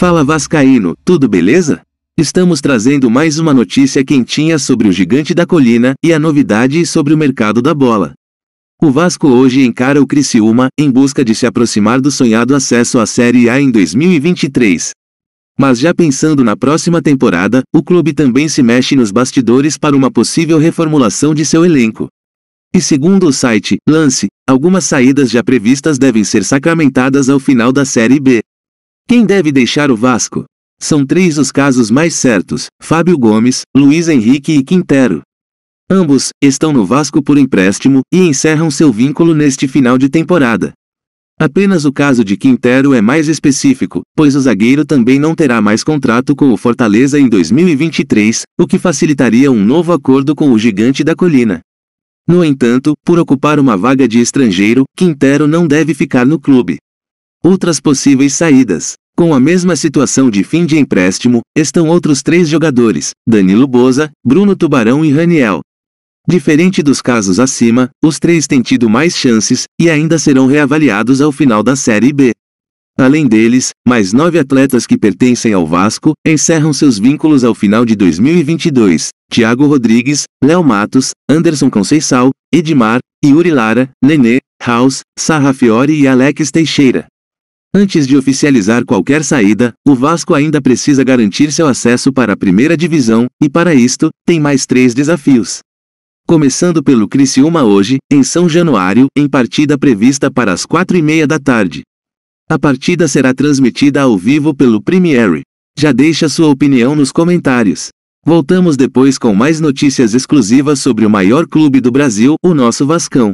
Fala Vascaíno, tudo beleza? Estamos trazendo mais uma notícia quentinha sobre o gigante da colina e a novidade sobre o mercado da bola. O Vasco hoje encara o Criciúma em busca de se aproximar do sonhado acesso à Série A em 2023. Mas já pensando na próxima temporada, o clube também se mexe nos bastidores para uma possível reformulação de seu elenco. E segundo o site Lance, algumas saídas já previstas devem ser sacramentadas ao final da Série B. Quem deve deixar o Vasco? São três os casos mais certos: Fábio Gomes, Luiz Henrique e Quintero. Ambos estão no Vasco por empréstimo e encerram seu vínculo neste final de temporada. Apenas o caso de Quintero é mais específico, pois o zagueiro também não terá mais contrato com o Fortaleza em 2023, o que facilitaria um novo acordo com o gigante da colina. No entanto, por ocupar uma vaga de estrangeiro, Quintero não deve ficar no clube. Outras possíveis saídas. Com a mesma situação de fim de empréstimo, estão outros três jogadores, Danilo Boza, Bruno Tubarão e Raniel. Diferente dos casos acima, os três têm tido mais chances e ainda serão reavaliados ao final da Série B. Além deles, mais nove atletas que pertencem ao Vasco encerram seus vínculos ao final de 2022. Thiago Rodrigues, Léo Matos, Anderson Conceição, Edmar, Yuri Lara, Nenê, House, Fiori e Alex Teixeira. Antes de oficializar qualquer saída, o Vasco ainda precisa garantir seu acesso para a primeira divisão, e para isto, tem mais três desafios. Começando pelo Criciúma hoje, em São Januário, em partida prevista para as quatro e meia da tarde. A partida será transmitida ao vivo pelo Premiere. Já deixa sua opinião nos comentários. Voltamos depois com mais notícias exclusivas sobre o maior clube do Brasil, o nosso Vascão.